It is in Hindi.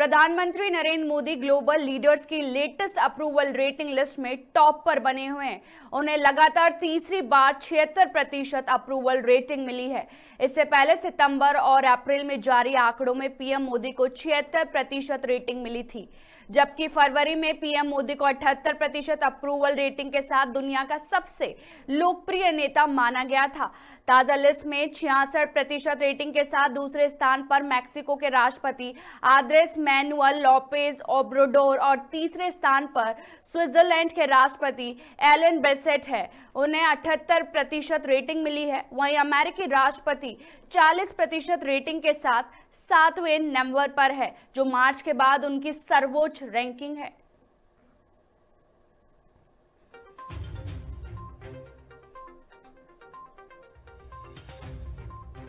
प्रधानमंत्री नरेंद्र मोदी ग्लोबल लीडर्स की लेटेस्ट अप्रूवल रेटिंग लिस्ट में टॉप पर बने हुए हैं उन्हें लगातार तीसरी बार छिहत्तर प्रतिशत अप्रूवल रेटिंग मिली है इससे पहले सितंबर और अप्रैल में जारी आंकड़ों में पीएम मोदी को छिहत्तर प्रतिशत रेटिंग मिली थी जबकि फरवरी में पीएम मोदी को अठहत्तर प्रतिशत अप्रूवल रेटिंग के साथ दुनिया का सबसे लोकप्रिय नेता माना गया था ताजा लिस्ट में छियासठ प्रतिशत रेटिंग के साथ दूसरे स्थान पर मैक्सिको के राष्ट्रपति आद्रेस मैनुअल लोपेज ओब्रोडोर और तीसरे स्थान पर स्विट्जरलैंड के राष्ट्रपति एलन बेसेट है उन्हें अठहत्तर प्रतिशत रेटिंग मिली है वहीं अमेरिकी राष्ट्रपति 40 प्रतिशत रेटिंग के साथ सातवें नंबर पर है जो मार्च के बाद उनकी सर्वोच्च रैंकिंग है